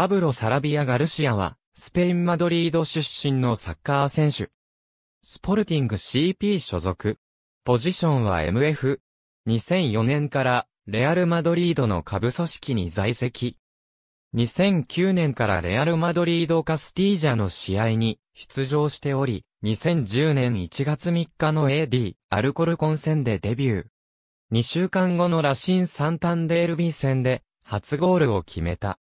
パブロ・サラビア・ガルシアは、スペイン・マドリード出身のサッカー選手。スポルティング CP 所属。ポジションは MF。2004年から、レアル・マドリードの下部組織に在籍。2009年からレアル・マドリード・カスティージャの試合に出場しており、2010年1月3日の AD、アルコルコン戦でデビュー。2週間後のラシン・サンタンデールビー戦で初ゴールを決めた。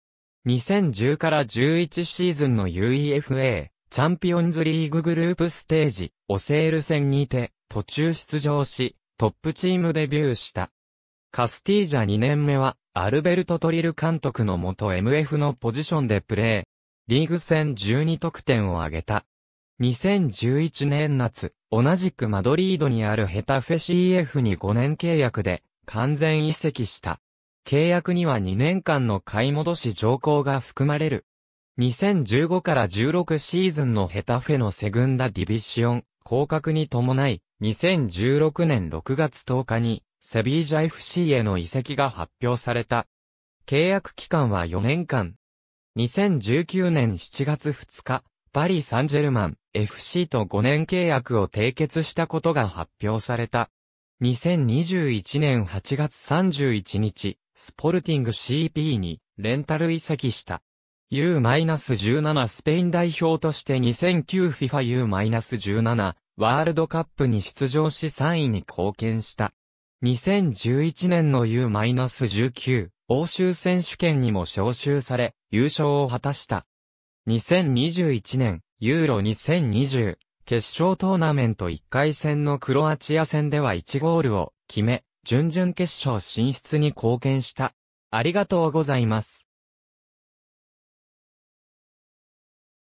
2010から11シーズンの UEFA チャンピオンズリーググループステージオセール戦にて途中出場しトップチームデビューした。カスティージャ2年目はアルベルト・トリル監督のもと MF のポジションでプレー。リーグ戦12得点を挙げた。2011年夏、同じくマドリードにあるヘタフェ CF に5年契約で完全移籍した。契約には2年間の買い戻し条項が含まれる。2015から16シーズンのヘタフェのセグンダディビシオン、降格に伴い、2016年6月10日に、セビージャ FC への移籍が発表された。契約期間は4年間。2019年7月2日、パリ・サンジェルマン FC と5年契約を締結したことが発表された。2021年8月31日、スポルティング CP にレンタル移籍した。U-17 スペイン代表として 2009FIFA U-17 ワールドカップに出場し3位に貢献した。2011年の U-19 欧州選手権にも招集され優勝を果たした。2021年ユーロ2020決勝トーナメント1回戦のクロアチア戦では1ゴールを決め、準々決勝進出に貢献した。ありがとうございます。